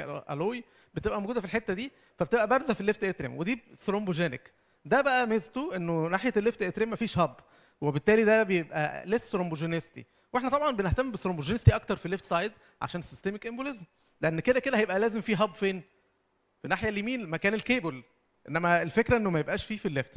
الكومي يعني الوي بتبقى موجوده في الحته دي فبتبقى بارزه في الليفت اتريم ودي ثرومبوجينيك ده بقى ميزته انه ناحيه الليفت اتريم مفيش هاب وبالتالي ده بيبقى ليس ثرومبوجينيستي واحنا طبعا بنهتم بالثرومبوجينيستي اكتر في الليفت سايد عشان السيستميك امبوليزم لان كده كده هيبقى لازم في هاب فين في الناحيه اليمين مكان الكيبل انما الفكره انه ما يبقاش فيه في الليفت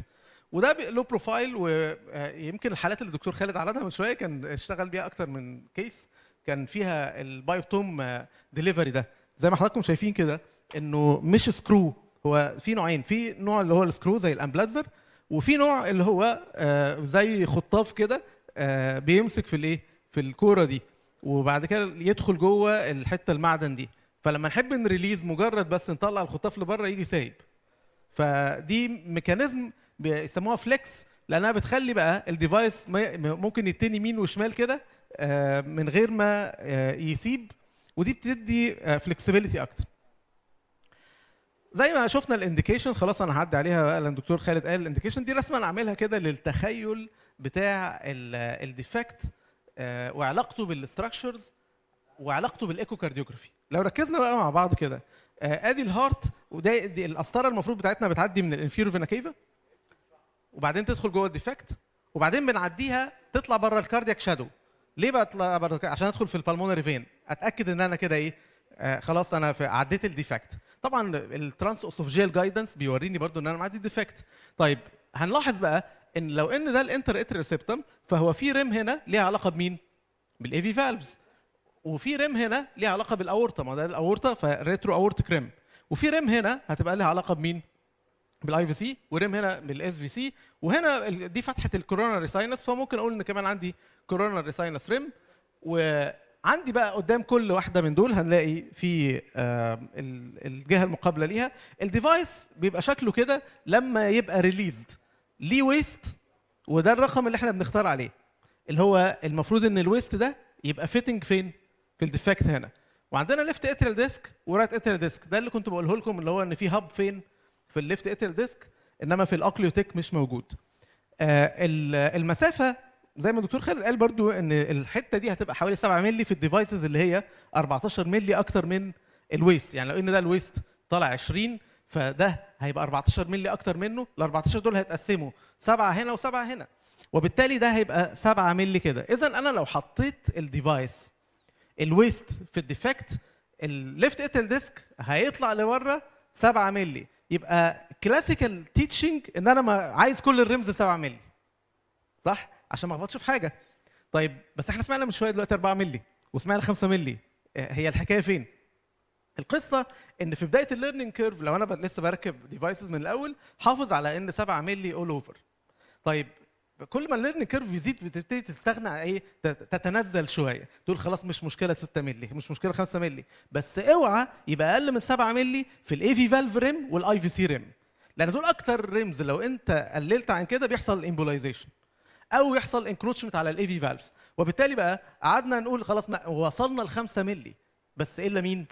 وده له بروفايل ويمكن الحالات اللي الدكتور خالد عرضها من شويه كان اشتغل بيها اكتر من كيس كان فيها البايوتوم آه، ديليفري ده زي ما حضراتكم شايفين كده انه مش سكرو هو في نوعين في نوع اللي هو السكرو زي الامبلازر وفي نوع اللي هو آه، زي خطاف كده آه، بيمسك في الايه في الكوره دي وبعد كده يدخل جوه الحته المعدن دي فلما نحب نريليز مجرد بس نطلع الخطاف لبره يجي سايب فدي ميكانيزم بيسموها فليكس لانها بتخلي بقى الديفايس ممكن يتني يمين وشمال كده آه، من غير ما يسيب ودي بتدي فلكسبيليتي آه, اكتر زي ما شفنا الانديكيشن خلاص انا هعدي عليها بقى لان الدكتور خالد قال الانديكيشن دي رسمه انا عاملها كده للتخيل بتاع الديفكت آه, وعلاقته بالاستراكشرز وعلاقته بالايكو كارديوجرافي لو ركزنا بقى مع بعض كده آه, ادي الهارت ودي القسطره المفروض بتاعتنا بتعدي من الانفيرو فينا كيفا وبعدين تدخل جوه الديفكت وبعدين بنعديها تطلع بره الكاردياك شادو ليه بقى تطلع بره عشان ادخل في البالمونري فين اتاكد ان انا كده ايه آه خلاص انا عديت الديفكت طبعا الترانس اوسوفجيال جايدنس بيوريني برضو ان انا معدي الديفكت طيب هنلاحظ بقى ان لو ان ده الانتر اتر سيبتم فهو في ريم هنا ليها علاقه بمين بالاي في فالفز وفي ريم هنا ليها علاقه بالاورطه ما ده الاورطه فريترو اورت ريم وفي ريم هنا هتبقى ليها علاقه بمين بالاي في سي وريم هنا بالاس في سي وهنا دي فتحه الكورونا ساينس فممكن اقول ان كمان عندي كورونا ساينس ريم و عندي بقى قدام كل واحده من دول هنلاقي في آه، الجهه المقابله ليها الديفايس بيبقى شكله كده لما يبقى ريليزد ليه ويست وده الرقم اللي احنا بنختار عليه اللي هو المفروض ان الويست ده يبقى فيتنج فين في الديفكت هنا وعندنا ليفت اتريال ديسك ورايت اتريال ديسك ده اللي كنت بقوله لكم اللي هو ان في هاب فين في الليفت اتريال ديسك انما في الاكليوتيك مش موجود آه، المسافه زي ما الدكتور خالد قال برضو ان الحته دي هتبقى حوالي 7 مللي في الديفايسز اللي هي 14 مللي اكتر من الويست يعني لو ان ده الويست طالع 20 فده هيبقى 14 مللي اكتر منه ال 14 دول هيتقسموا 7 هنا و7 هنا وبالتالي ده هيبقى 7 مللي كده اذا انا لو حطيت الديفايس الويست في الديفكت الليفت اتل ديسك هيطلع لبره 7 مللي يبقى كلاسيكال تيتشنج ان انا ما عايز كل الرمز 7 مللي صح عشان ما اخبطش في حاجه طيب بس احنا سمعنا من شويه دلوقتي 4 مللي وسمعنا 5 مللي آه، هي الحكايه فين القصه ان في بدايه الليرنينج كيرف لو انا لسه بركب ديفايسز من الاول حافظ على ان 7 مللي اول اوفر طيب كل ما الليرنينج كيرف بيزيد بتبتدي تستغنى ايه تتنزل شويه تقول خلاص مش مشكله 6 مللي مش مشكله 5 مللي بس اوعى يبقى اقل من 7 مللي في الاي في فالف ريم والاي في سي ريم لان دول اكتر ريمز لو انت قللت عن كده بيحصل امبولايزيشن او يحصل انكروتشمنت على الاي في فالفز وبالتالي بقى قعدنا نقول خلاص وصلنا ل 5 مللي بس الا مين؟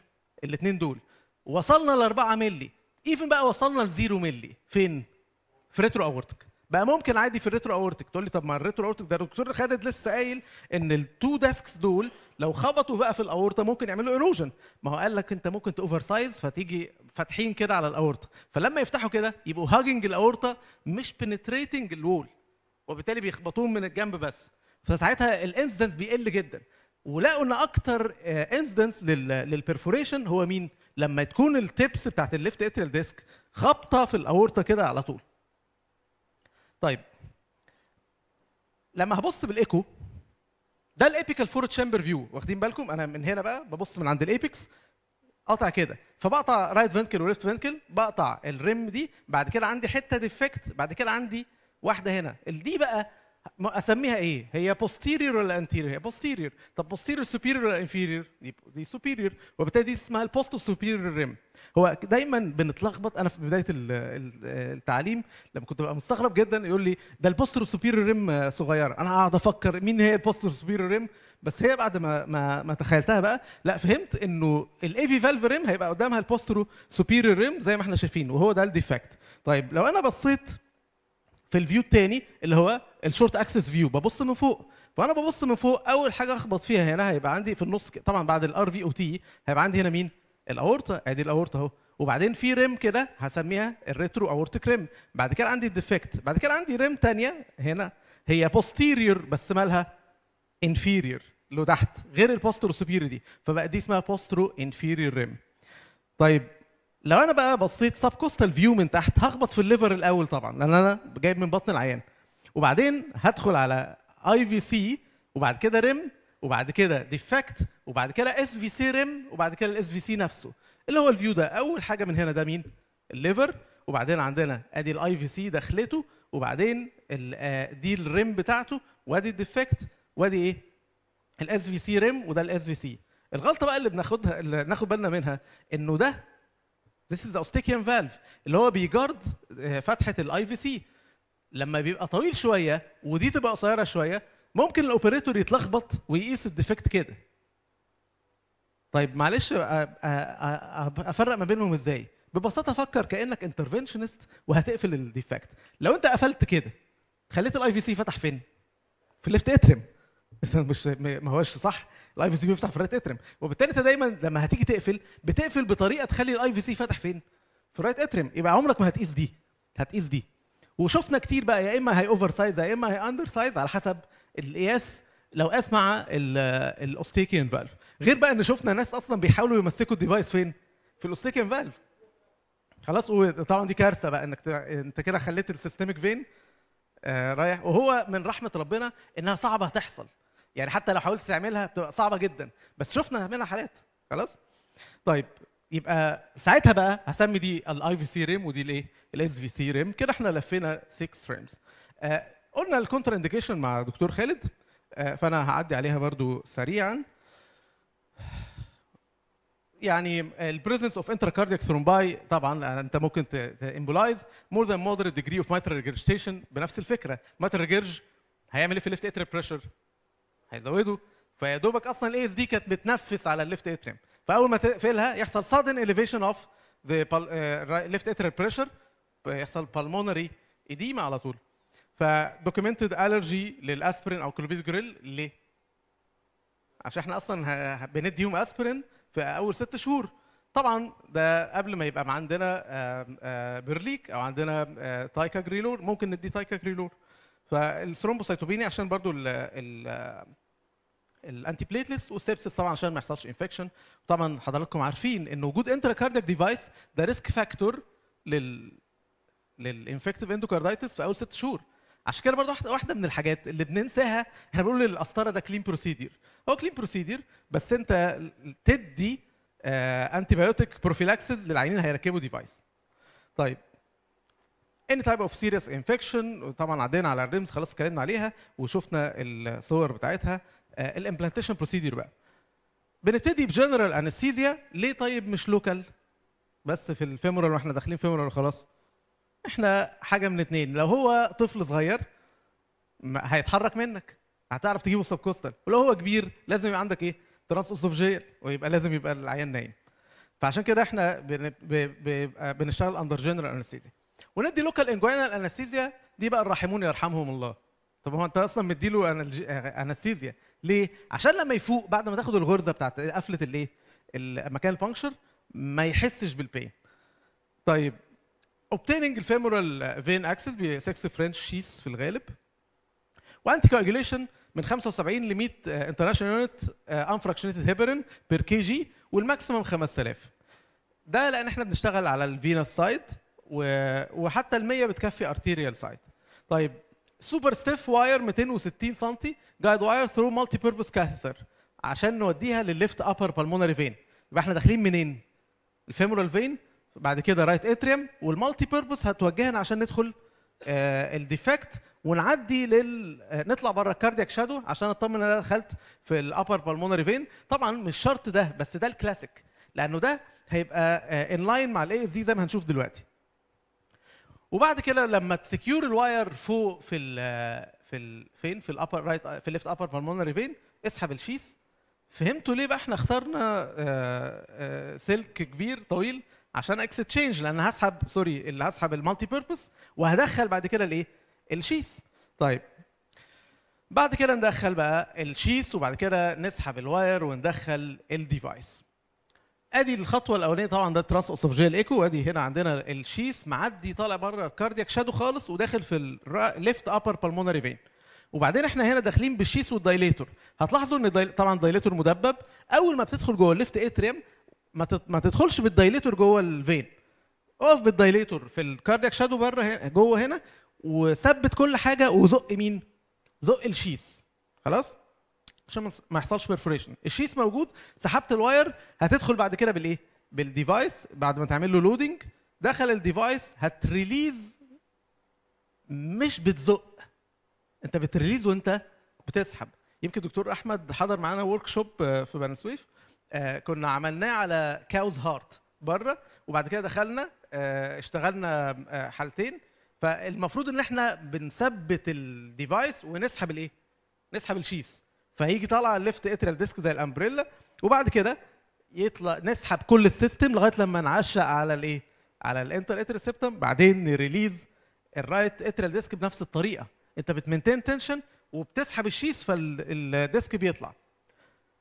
الاثنين دول وصلنا ل 4 مللي ايفن بقى وصلنا ل 0 مللي فين؟ في ريترو اورتك بقى ممكن عادي في الريترو اورتك تقول لي طب ما الريترو اورتك ده الدكتور خالد لسه قايل ان التو ديسكس دول لو خبطوا بقى في الاورطه ممكن يعملوا ايروجن ما هو قال لك انت ممكن تاوفر سايز فتيجي فاتحين كده على الاورطه فلما يفتحوا كده يبقوا هاجنج الاورطه مش بنتريتنج الوول وبالتالي بيخبطوهم من الجنب بس فساعتها الانسدنس بيقل جدا ولقوا ان اكتر انسدنس آه، للبرفوريشن هو مين لما تكون التبس بتاعت الليفت اتريال ديسك خابطه في الاورطه كده على طول طيب لما هبص بالايكو ده الابيكال فور تشامبر فيو واخدين بالكم انا من هنا بقى ببص من عند الايبكس قطع كده فبقطع رايت فينكل وريست فينكل بقطع الريم دي بعد كده عندي حته ديفكت بعد كده عندي واحده هنا دي بقى اسميها ايه هي بوستيرير ولا انتيرير هي بوستيرير طب بوستيرير سوبيرير ولا انفيرير دي, دي وبالتالي دي اسمها البوست سوبيرير ريم هو دايما بنتلخبط انا في بدايه التعليم لما كنت ببقى مستغرب جدا يقول لي ده البوستر سوبيريور ريم صغيره انا اقعد افكر مين هي البوستر سوبيريور ريم بس هي بعد ما ما, ما تخيلتها بقى لا فهمت انه الاي في فالف ريم هيبقى قدامها البوستر سوبيريور ريم زي ما احنا شايفين وهو ده الديفكت طيب لو انا بصيت في الفيو الثاني اللي هو الشورت اكسس فيو ببص من فوق فانا ببص من فوق اول حاجه اخبط فيها هنا هيبقى عندي في النص طبعا بعد الار في او تي هيبقى عندي هنا مين الاورطه ادي الاورطه اهو وبعدين في ريم كده هسميها الريترو اورتيك ريم بعد كده عندي الديفكت بعد كده عندي ريم ثانيه هنا هي بوستيريور بس مالها انفيريور تحت غير البوسترو سوبيريور دي فبقى دي اسمها بوسترو انفيريور ريم طيب لو انا بقى بصيت سب كوستال فيو من تحت هخبط في الليفر الاول طبعا لان انا جايب من بطن العيان وبعدين هدخل على اي في سي وبعد كده ريم وبعد كده ديفكت وبعد كده اس في سي ريم وبعد كده الاس في سي نفسه اللي هو الفيو ده اول حاجه من هنا ده مين الليفر وبعدين عندنا ادي الاي في سي دخلته وبعدين آه، دي الريم بتاعته وادي الديفكت وادي ايه الاس في سي ريم وده الاس في سي الغلطه بقى اللي بناخدها اللي ناخد بالنا منها انه ده This is Eustachian valve اللي هو بيجارد آه، فتحة الاي في سي لما بيبقى طويل شوية ودي تبقى قصيرة شوية ممكن الاوبريتور يتلخبط ويقيس الديفكت كده. طيب معلش آه، آه، افرق ما بينهم ازاي؟ ببساطة فكر كأنك انترفنشنست وهتقفل الديفكت. لو انت قفلت كده خليت الاي في سي فتح فين؟ في الليفت اترم. مش ما هوش صح الاي في سي بيفتح في الرايت اترم وبالتالي انت دايما لما هتيجي تقفل بتقفل بطريقه تخلي الاي في سي فاتح فين في الرايت اترم يبقى عمرك ما هتقيس دي هتقيس دي وشفنا كتير بقى يا اما هي اوفر سايز يا اما هي اندر سايز على حسب القياس لو قاس مع الاوستيكيان فالف غير بقى ان شفنا ناس اصلا بيحاولوا يمسكوا الديفايس فين في الاوستيكيان فالف خلاص طبعا دي كارثه بقى انك انت كده خليت السيستميك فين آه رايح وهو من رحمه ربنا انها صعبه تحصل يعني حتى لو حاولت تعملها بتبقى صعبه جدا بس شفنا منها حالات خلاص طيب يبقى ساعتها بقى هسمي دي الاي في سي ريم ودي الايه الاس في سي ريم كده احنا لفينا 6 ريمز آه قلنا الكونتر انديكيشن مع دكتور خالد آه فانا هعدي عليها برضو سريعا يعني البريزنس اوف انتر انتراكاردياك ثرومباي طبعا انت ممكن امبولايز مور ذان مودريت ديجري اوف ميتر ريجرجيتيشن بنفس الفكره ميتر ريجرج هيعمل ايه في الليفت اتر بريشر هيزوده فيا دوبك اصلا الاي اس دي كانت بتنفس على الليفت اتريم فاول ما تقفلها يحصل sudden elevation of the ليفت آه، atrial pressure يحصل pulmonary اديما على طول فدوكيومنتد الرجي للاسبرين او كلوبيدوجريل ليه؟ عشان احنا اصلا بنديهم اسبرين في اول ست شهور طبعا ده قبل ما يبقى عندنا آه، برليك او عندنا آه، تايكا جريلور ممكن ندي تايكا جريلور فالثرومبوسايتوبيني عشان برضو ال الانتي بليتلتس والسيبسس طبعا عشان ما يحصلش انفكشن طبعا حضراتكم عارفين ان وجود انترا كاردياك ديفايس ده ريسك فاكتور لل للانفكتيف اندوكاردايتس في اول ست شهور عشان كده برضه واحده من الحاجات اللي بننساها احنا بنقول القسطره ده كلين بروسيدير هو كلين بروسيدير بس انت تدي انتي بايوتيك بروفيلاكسز للعينين هيركبوا ديفايس طيب اني تايب اوف سيريس انفكشن طبعا عدينا على الريمز خلاص اتكلمنا عليها وشفنا الصور بتاعتها آه، الامبلانتيشن بروسيدير بقى بنبتدي بجنرال انستيزيا ليه طيب مش لوكال بس في الفيمورال واحنا داخلين فيمورال خلاص احنا حاجه من اتنين لو هو طفل صغير هيتحرك منك هتعرف تجيبه سب كوستال ولو هو كبير لازم يبقى عندك ايه تراس اسوفجيال ويبقى لازم يبقى العيان نايم فعشان كده احنا آه، بنشتغل اندر جنرال انستيزيا وندي لوكال انجوينال انستيزيا دي بقى الرحمون يرحمهم الله طب هو انت اصلا مديله انستيزيا آه، ليه؟ عشان لما يفوق بعد ما تاخد الغرزه بتاعت قفله الايه؟ مكان البنكشر ما يحسش بالبين. طيب obtaining الفيمورال فين اكسس ب 6 فرنش شيس في الغالب وانتي كواجوليشن من 75 ل 100 انترناشونال يونت انفراكشنيتد هيبرين بير كي جي والماكسيمم 5000 ده لان احنا بنشتغل على الفينس سايد وحتى ال 100 بتكفي ارتيريال سايد طيب سوبر ستيف واير 260 سم جايد واير ثرو مالتي بيربز كاثيتر عشان نوديها للليفت ابر بالمونري فين يبقى احنا داخلين منين الفيمورال فين بعد كده رايت اتريم والمالتي بيربز هتوجهنا عشان ندخل آه، الديفكت ونعدي لل آه، نطلع بره الكاردياك شادو عشان اطمن ان انا دخلت في الابر بالمونري فين طبعا مش شرط ده بس ده الكلاسيك لانه ده هيبقى ان آه، لاين مع الاي اس دي زي ما هنشوف دلوقتي وبعد كده لما تسكيور الواير فوق في الـ في الـ فين في الابر رايت في الليفت ابر بالمونري فين اسحب الشيس فهمتوا ليه بقى احنا اخترنا آه، آه، سلك كبير طويل عشان اكستشينج لان هسحب سوري اللي هسحب المالتي بيربس وهدخل بعد كده الايه الشيس طيب بعد كده ندخل بقى الشيس وبعد كده نسحب الواير وندخل الديفايس ادي الخطوه الاولانيه طبعا ده تراس اوسفجيال ايكو وادي هنا عندنا الشيس معدي طالع بره الكاردياك شادو خالص وداخل في الليفت ابر بالمونري فين وبعدين احنا هنا داخلين بالشيس والدايليتور هتلاحظوا ان دايل... طبعا الدايليتور مدبب اول ما بتدخل جوه الليفت اتريم ما, تت... ما تدخلش بالدايليتور جوه الفين اقف بالدايليتور في الكاردياك شادو بره هنا جوه هنا وثبت كل حاجه وزق مين زق الشيس خلاص عشان ما يحصلش بيرفوريشن الشيس موجود سحبت الواير هتدخل بعد كده بالايه بالديفايس بعد ما تعمل له لودنج دخل الديفايس هتريليز مش بتزق انت بتريليز وانت بتسحب يمكن دكتور احمد حضر معانا ورك شوب آه، في بني سويف آه، كنا عملناه على كاوز هارت بره وبعد كده دخلنا آه، اشتغلنا حالتين فالمفروض ان احنا بنثبت الديفايس ونسحب الايه نسحب الشيس فهيجي طالع الليفت اتريال ديسك زي الامبريلا وبعد كده يطلع نسحب كل السيستم لغايه لما نعشق على الايه على الانتر اتريال سيبتم بعدين نريليز الرايت اتريال ديسك بنفس الطريقه انت بتمنتين تنشن وبتسحب الشيس فالديسك بيطلع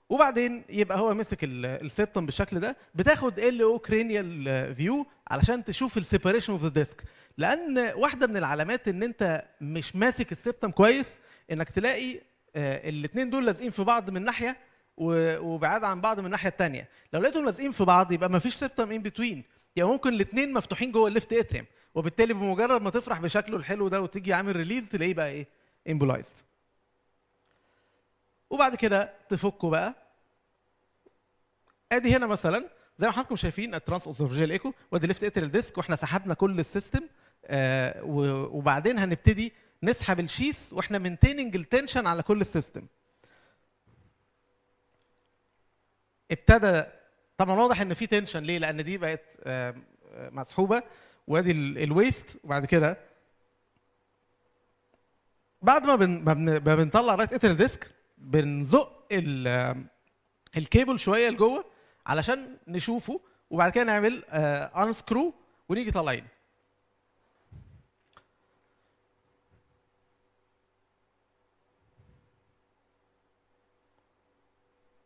وبعدين يبقى هو مسك السيبتم بالشكل ده بتاخد ال او كرينيال فيو علشان تشوف السيبريشن اوف ذا ديسك لان واحده من العلامات ان انت مش ماسك السيبتم كويس انك تلاقي آه، الاثنين دول لازقين في بعض من ناحيه وبعاد عن بعض من الناحيه الثانيه لو لقيتهم لازقين في بعض يبقى ما فيش سيبتم ان بتوين يعني ممكن الاثنين مفتوحين جوه الليفت اتريم وبالتالي بمجرد ما تفرح بشكله الحلو ده وتيجي عامل ريليز تلاقيه بقى ايه امبولايزد وبعد كده تفكه بقى ادي هنا مثلا زي ما حضراتكم شايفين الترانس اوسوفجيال ايكو وادي ليفت اتريال ديسك واحنا سحبنا كل السيستم آه وبعدين هنبتدي نسحب الشيس واحنا مينتيننج التنشن على كل السيستم ابتدى طبعا واضح ان في تنشن ليه لان دي بقت مسحوبه وادي الويست وبعد كده بعد ما ما بنطلع رايت اتر ديسك بنزق الكيبل شويه لجوه علشان نشوفه وبعد كده نعمل انسكرو آه، ونيجي طالعين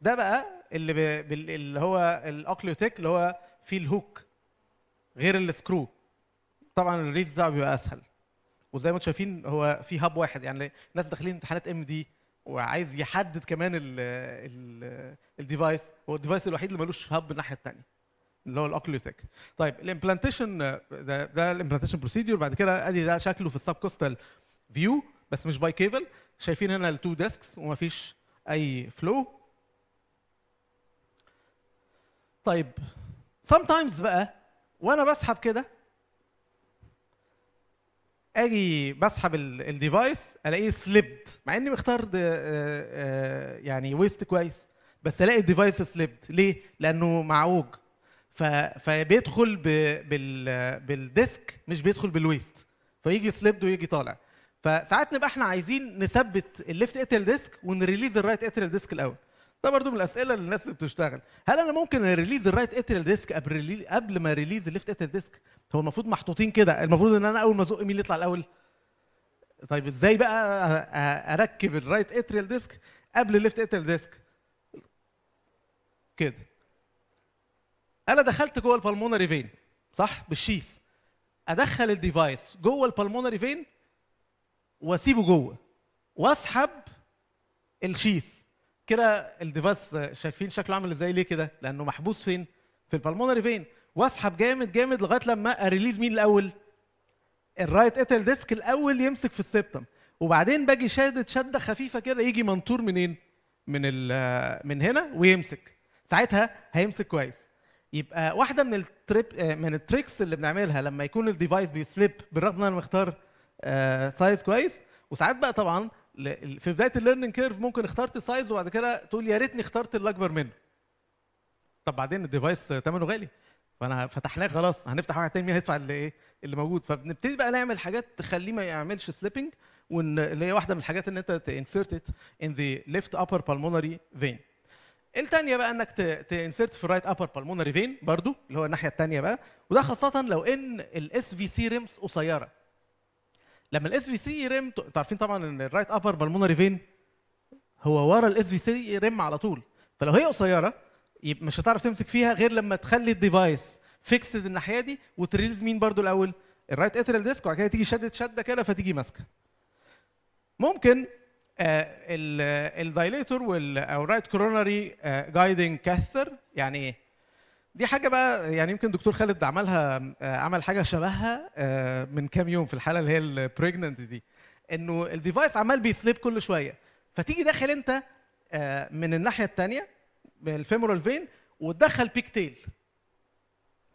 ده بقى اللي ب... اللي هو الاوكليوتيك اللي هو فيه الهوك غير السكرو طبعا الريز ده بيبقى اسهل وزي ما انتم شايفين هو في هاب واحد يعني الناس داخلين امتحانات ام دي وعايز يحدد كمان الديفايس هو الديفايس الوحيد اللي ملوش هاب الناحيه الثانيه اللي هو الاوكليوتيك طيب الامبلانتيشن ده ده الامبلانتيشن بروسيدور بعد كده ادي ده شكله في السب كوستال فيو بس مش باي كيبل شايفين هنا التو ديسكس ومفيش اي فلو طيب sometimes بقى وانا بسحب كده اجي بسحب الديفايس الاقيه سليبت مع اني مختار آه، آه، يعني ويست كويس بس الاقي الديفايس سليبت ليه؟ لانه معوج فبيدخل بالديسك مش بيدخل بالويست فيجي سليبد ويجي طالع فساعات نبقى احنا عايزين نثبت الليفت اتل ديسك ونريليز الرايت اتل ديسك الاول ده برضو من الاسئله للناس اللي بتشتغل هل انا ممكن ريليز الرايت اتريال ديسك قبل قبل ما ريليز الليفت اتريال ديسك هو المفروض محطوطين كده المفروض ان انا اول ما ازق مين اللي يطلع الاول طيب ازاي بقى اركب الرايت اتريال ديسك قبل الليفت اتريال ديسك كده انا دخلت جوه البالمونري فين صح بالشيس ادخل الديفايس جوه البالمونري فين واسيبه جوه واسحب الشيس كده الديفاس شايفين شكله عامل ازاي ليه كده لانه محبوس فين في البلمونري فين واسحب جامد جامد لغايه لما اريليز مين الاول الرايت اتل ديسك الاول يمسك في السبتم وبعدين باجي شادد شده خفيفه كده يجي منطور منين من من هنا ويمسك ساعتها هيمسك كويس يبقى واحده من التريب من التريكس اللي بنعملها لما يكون الديفايس بيسليب بالرغم ان انا مختار سايز آه، كويس وساعات بقى طبعا في بدايه الليرنينج كيرف ممكن اخترت سايز وبعد كده تقول يا ريتني اخترت الاكبر منه طب بعدين الديفايس ثمنه غالي فانا فتحناه خلاص هنفتح واحد تاني هيدفع اللي ايه اللي موجود فبنبتدي بقى نعمل حاجات تخليه ما يعملش سليبنج وان اللي هي واحده من الحاجات ان انت تنسرت ان ذا ليفت ابر بالمونري فين الثانيه بقى انك تنسرت في الرايت ابر بالمونري فين برضو اللي هو الناحيه الثانيه بقى وده خاصه لو ان الاس في سي ريمز قصيره لما الاس في سي ريم انتوا عارفين طبعا ان الرايت ابر بالمونري فين هو ورا الاس في سي ريم على طول فلو هي قصيره يبقى مش هتعرف تمسك فيها غير لما تخلي الديفايس فيكسد الناحيه دي وتريلز مين برضو الاول الرايت اترال ديسك وبعد كده تيجي شدت شده كده فتيجي ماسكه ممكن آه، الدايليتور او الرايت كورونري جايدنج كاثر يعني ايه دي حاجه بقى يعني يمكن دكتور خالد عملها آه، عمل حاجه شبهها آه، من كام يوم في الحاله اللي هي البريجننت دي انه الديفايس عمال بيسليب كل شويه فتيجي داخل انت آه، من الناحيه الثانيه الفيمورال فين وتدخل بيك تيل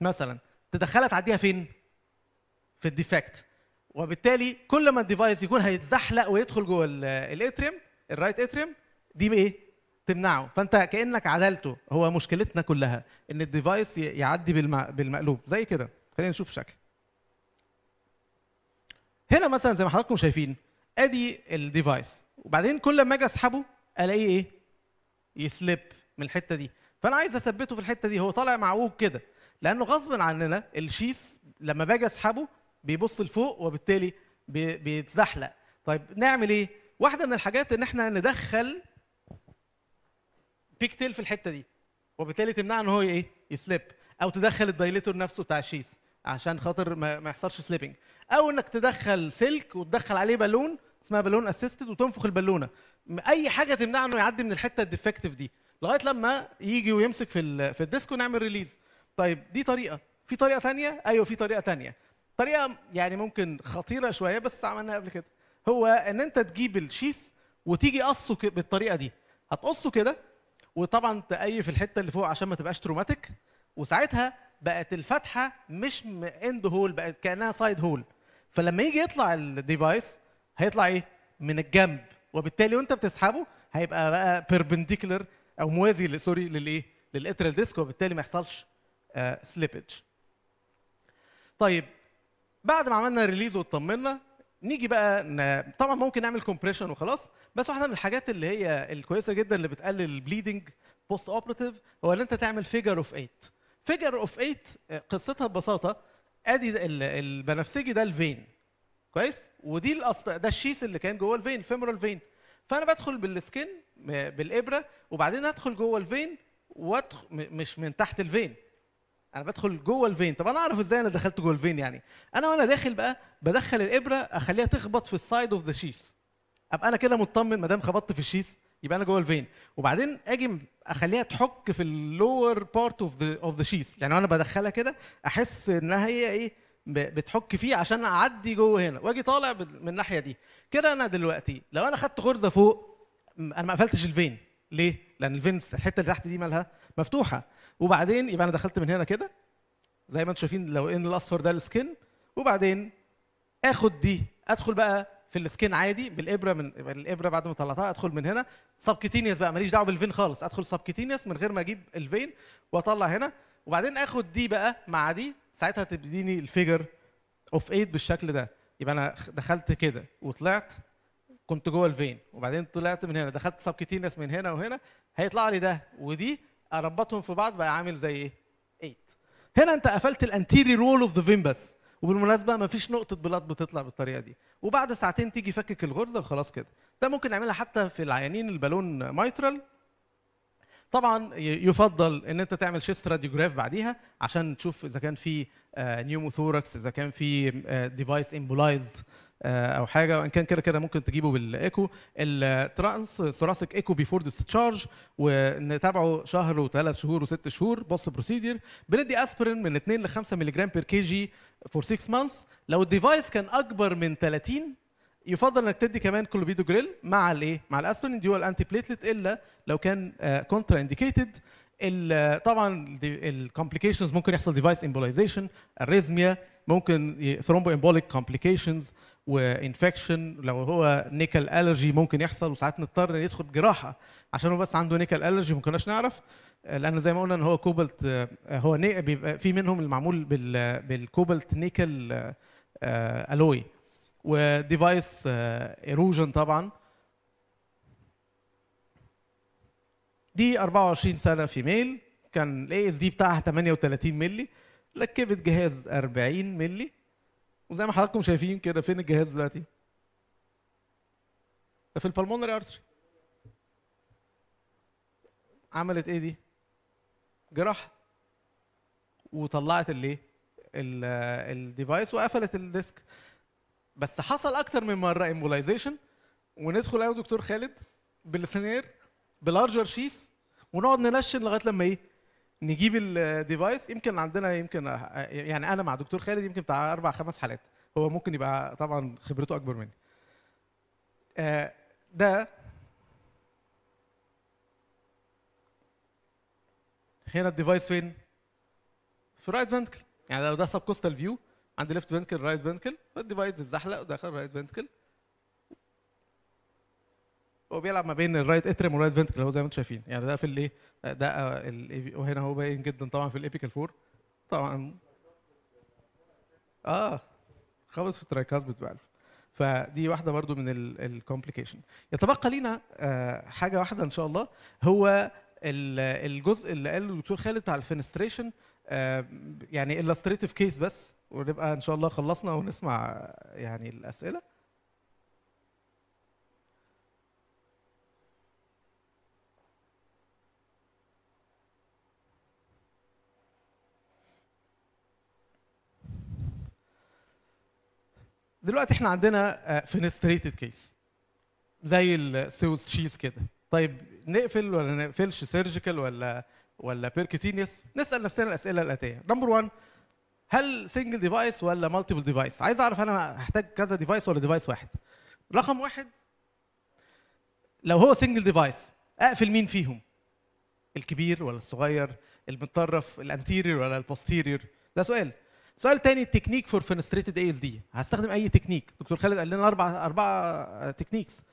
مثلا تدخلها تعديها فين في الديفكت وبالتالي كل ما الديفايس يكون هيتزحلق ويدخل جوه الاتريم الرايت اتريم دي ايه تمنعه فانت كانك عدلته هو مشكلتنا كلها ان الديفايس يعدي بالمقلوب زي كده خلينا نشوف شكل هنا مثلا زي ما حضراتكم شايفين ادي الديفايس وبعدين كل ما اجي اسحبه الاقيه ايه يسلب من الحته دي فانا عايز اثبته في الحته دي هو طالع معوج كده لانه غصب عننا الشيس لما باجي اسحبه بيبص لفوق وبالتالي بيتزحلق طيب نعمل ايه واحده من الحاجات ان احنا ندخل بيكتيل تيل في الحته دي وبالتالي تمنع ان هو ايه يسليب او تدخل الدايليتور نفسه بتاع الشيس عشان خاطر ما, ما يحصلش سليبنج او انك تدخل سلك وتدخل عليه بالون اسمها بالون اسيستد وتنفخ البالونه اي حاجه تمنع انه يعدي من الحته الديفكتيف دي لغايه لما يجي ويمسك في ال في الديسك ونعمل ريليز طيب دي طريقه في طريقه ثانيه ايوه في طريقه ثانيه طريقه يعني ممكن خطيره شويه بس عملناها قبل كده هو ان انت تجيب الشيس وتيجي قصه بالطريقه دي هتقصه كده وطبعا في الحته اللي فوق عشان ما تبقاش تروماتيك وساعتها بقت الفتحه مش اند هول بقت كانها سايد هول فلما يجي يطلع الديفايس هيطلع ايه من الجنب وبالتالي وانت بتسحبه هيبقى بقى بيربنديكولر او موازي سوري للايه للاترال ديسك وبالتالي ما يحصلش سليبج آه، طيب بعد ما عملنا ريليز واطمنا نيجي بقى ن... طبعا ممكن نعمل كومبريشن وخلاص بس واحده من الحاجات اللي هي الكويسه جدا اللي بتقلل البليدنج بوست اوبريتيف هو ان انت تعمل فيجر اوف 8 فيجر اوف 8 قصتها ببساطه ادي البنفسجي ده الفين كويس ودي الأسط... ده الشيس اللي كان جوه الفين الفيمورال فين فانا بدخل بالسكن بالابره وبعدين ادخل جوه الفين وادخل مش من تحت الفين انا بدخل جوه الفين طب انا اعرف ازاي انا دخلت جوه الفين يعني انا وانا داخل بقى بدخل الابره اخليها تخبط في السايد اوف ذا شيث ابقى انا كده مطمن ما دام خبطت في الشيث يبقى انا جوه الفين وبعدين اجي اخليها تحك في اللور بارت اوف ذا اوف ذا شيث يعني وانا بدخلها كده احس انها هي ايه بتحك فيه عشان اعدي جوه هنا واجي طالع من الناحيه دي كده انا دلوقتي لو انا خدت غرزه فوق انا ما قفلتش الفين ليه لان الفينس الحته اللي تحت دي مالها مفتوحه وبعدين يبقى انا دخلت من هنا كده زي ما انتم شايفين لو ان الاصفر ده السكن وبعدين اخد دي ادخل بقى في السكن عادي بالابره من الابره بعد ما طلعتها ادخل من هنا سبكتينيوس بقى ماليش دعوه بالفين خالص ادخل سبكتينيوس من غير ما اجيب الفين واطلع هنا وبعدين اخد دي بقى مع دي ساعتها تديني الفيجر اوف 8 بالشكل ده يبقى انا دخلت كده وطلعت كنت جوه الفين وبعدين طلعت من هنا دخلت سبكتينيوس من هنا وهنا هيطلع لي ده ودي اربطهم في بعض بقى عامل زي ايه 8 هنا انت قفلت الانتيري رول اوف ذا فين بس وبالمناسبه ما فيش نقطه بلاط بتطلع بالطريقه دي وبعد ساعتين تيجي فكك الغرزه وخلاص كده ده ممكن نعملها حتى في العيانين البالون مايترال طبعا يفضل ان انت تعمل شيست راديوجراف بعديها عشان تشوف اذا كان في نيوموثوركس آه، اذا كان في ديفايس آه، امبولايزد آه، او حاجه وان كان كده كده ممكن تجيبه بالايكو الترانس ثوراسيك ايكو بيفور ديستشارج ونتابعه شهر وثلاث شهور وست شهور بص بروسيدير بندي اسبرين من 2 ل 5 ملغ بير كي جي فور 6 مانث لو الديفايس كان اكبر من 30 يفضل انك تدي كمان كلوبيدو جريل مع الايه؟ مع الاسبرين ديوال انتي بليتلت الا لو كان كونترا آه، انديكيتد طبعا الكومبليكيشنز ممكن يحصل ديفايس امبولايزيشن اريزميا ممكن ثرومبو امبوليك كومبليكيشنز وانفكشن لو هو نيكل الرجي ممكن يحصل وساعات نضطر ندخل جراحه عشان هو بس عنده نيكل الرجي ما كناش نعرف لان زي ما قلنا ان هو كوبالت آه، هو بيبقى في منهم المعمول بالكوبالت نيكل آه، الوي وديفايس آه، ايروجن طبعا دي 24 سنه في ميل كان الاي اس دي بتاعها 38 مللي ركبت جهاز 40 مللي وزي ما حضراتكم شايفين كده فين الجهاز دلوقتي؟ في البلمونري ارتري عملت ايه دي؟ جراحه وطلعت الايه؟ الديفايس آه، وقفلت الديسك بس حصل اكتر من مره ايمبولايزيشن وندخل انا ودكتور خالد بالسنير بلارجر شيس ونقعد ننشن لغايه لما ايه؟ نجيب الديفايس يمكن عندنا يمكن يعني انا مع دكتور خالد يمكن بتاع اربع خمس حالات هو ممكن يبقى طبعا خبرته اكبر مني ده هنا الديفايس فين في رايت فنتكل يعني لو ده سب كوستال فيو عندي ليفت فنتكل رايت فنتكل فالديفايس اتزحلق ودخل رايت فنتكل هو بيلعب ما بين الرايت اترم والرايت فنتكل هو زي ما انتم شايفين يعني ده في الايه ده وهنا هو باين جدا طبعا في الابيكال فور طبعا اه خبص في الترايكاز بتبقى فدي واحده برضو من الكومبليكيشن يتبقى لينا آه، حاجه واحده ان شاء الله هو الجزء اللي قاله الدكتور خالد بتاع الفينستريشن آه، يعني illustrative كيس بس ونبقى ان شاء الله خلصنا ونسمع آه، يعني الاسئله دلوقتي احنا عندنا فينستريتد آه، كيس زي السوس تشيز كده طيب نقفل ولا نقفلش سيرجيكال ولا ولا بيركتينيس نسال نفسنا الاسئله الاتيه نمبر 1 هل سنجل ديفايس ولا مالتيبل ديفايس عايز اعرف انا هحتاج كذا ديفايس ولا ديفايس واحد رقم واحد لو هو سنجل ديفايس اقفل مين فيهم الكبير ولا الصغير المتطرف الانتيرير ولا البوستيرير ده سؤال سؤال تاني التكنيك فور فينستريتد اي اس دي هستخدم اي تكنيك دكتور خالد قال لنا اربع اربع تكنيكس آه،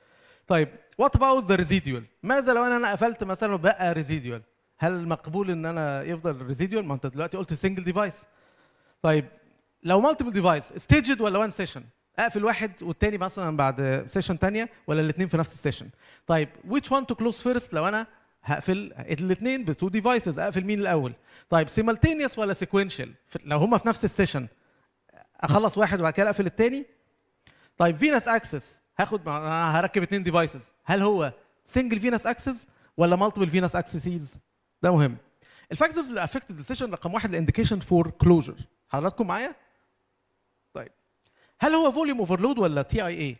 طيب وات اباوت ذا ريزيديوال ماذا لو انا انا قفلت مثلا وبقى ريزيديوال هل مقبول ان انا يفضل ريزيديوال ما انت دلوقتي قلت سنجل ديفايس طيب لو مالتيبل ديفايس ستيجد ولا وان سيشن اقفل واحد والتاني مثلا بعد سيشن تانية ولا الاثنين في نفس السيشن طيب ويتش وان تو كلوز فيرست لو انا هقفل الاثنين بتو ديفايسز اقفل مين الاول طيب سيمالتينيوس ولا سيكوينشال لو هما في نفس السيشن اخلص واحد وبعد كده اقفل الثاني طيب فينس اكسس هاخد هركب اثنين ديفايسز هل هو سنجل فينس اكسس ولا مالتيبل فينس اكسسيز ده مهم الفاكتورز اللي افكت الديسيشن رقم واحد الانديكيشن فور كلوجر حضراتكم معايا طيب هل هو فوليوم اوفرلود ولا تي اي اي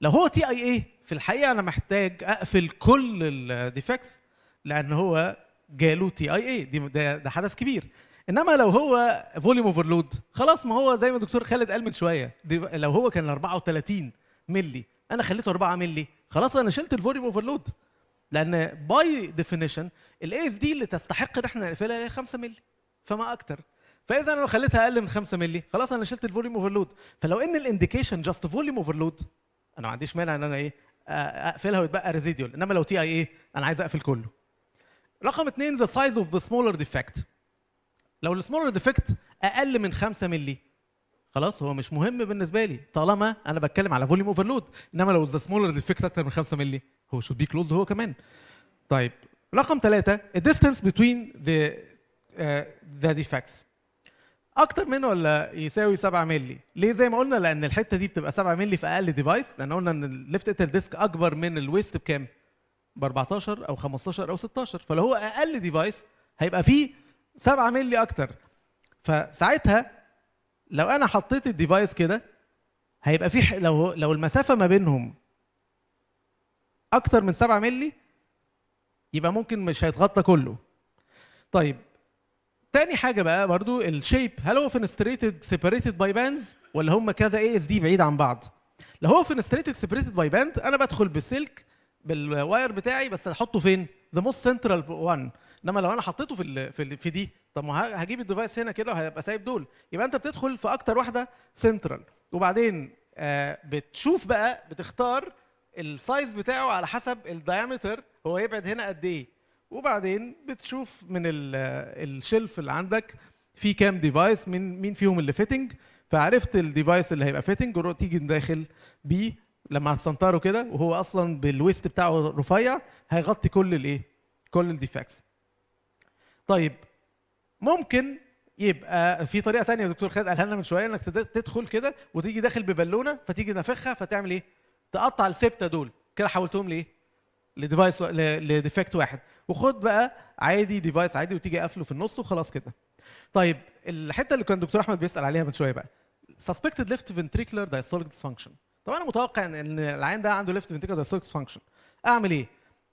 لو هو تي اي اي في الحقيقه انا محتاج اقفل كل الديفكتس لان هو جاله تي اي اي دي ده, حدث كبير انما لو هو فوليوم اوفرلود خلاص ما هو زي ما الدكتور خالد قال من شويه لو هو كان 34 ملي انا خليته 4 ملي خلاص انا شلت الفوليوم اوفرلود لان باي ديفينيشن الاي اس دي اللي تستحق ان احنا نقفلها هي 5 ملي فما اكتر فاذا انا لو خليتها اقل من 5 ملي خلاص انا شلت الفوليوم اوفرلود فلو ان الانديكيشن جاست فوليوم اوفرلود انا ما عنديش مانع ان انا ايه اقفلها آه، آه، ويتبقى ريزيديول انما لو تي اي اي انا عايز اقفل كله رقم اثنين ذا سايز اوف ذا سمولر ديفكت لو السمولر ديفكت اقل من 5 مللي خلاص هو مش مهم بالنسبه لي طالما انا بتكلم على فوليوم اوفرلود انما لو ذا سمولر ديفكت اكتر من 5 مللي هو شود بي كلوزد هو كمان طيب رقم ثلاثة الديستنس بتوين ذا ذا ديفكتس اكتر منه ولا يساوي 7 مللي ليه زي ما قلنا لان الحته دي بتبقى 7 مللي في اقل ديفايس لان قلنا ان الليفت اتل ديسك اكبر من الويست بكام ب 14 او 15 او 16 فلو هو اقل ديفايس هيبقى فيه 7 مللي اكتر فساعتها لو انا حطيت الديفايس كده هيبقى فيه لو لو المسافه ما بينهم اكتر من 7 مللي يبقى ممكن مش هيتغطى كله طيب تاني حاجه بقى برضو الشيب هل هو فينستريتد سيبريتد باي باندز ولا هم كذا اي اس دي بعيد عن بعض لو هو فينستريتد سيبريتد باي باند انا بدخل بالسلك بالواير بتاعي بس هحطه فين ذا موست سنترال وان انما لو انا حطيته في في, في دي طب ما هجيب الديفايس هنا كده وهيبقى سايب دول يبقى انت بتدخل في اكتر واحده سنترال وبعدين آه بتشوف بقى بتختار السايز بتاعه على حسب الدايمتر هو يبعد هنا قد ايه وبعدين بتشوف من الشلف اللي عندك في كام ديفايس من مين فيهم اللي فيتنج فعرفت الديفايس اللي هيبقى فيتنج تيجي داخل بيه لما هتسنطره كده وهو اصلا بالويست بتاعه رفيع هيغطي كل الايه؟ كل الديفاكس. طيب ممكن يبقى في طريقه ثانيه دكتور خالد قالها لنا من شويه انك تدخل كده وتيجي داخل ببالونه فتيجي نافخها فتعمل ايه؟ تقطع السبته دول كده حولتهم لايه؟ لديفايس لديفكت واحد وخد بقى عادي ديفايس عادي وتيجي قافله في النص وخلاص كده طيب الحته اللي كان دكتور احمد بيسال عليها من شويه بقى suspected left ventricular diastolic dysfunction طب انا متوقع ان العيان ده عنده left ventricular diastolic dysfunction اعمل ايه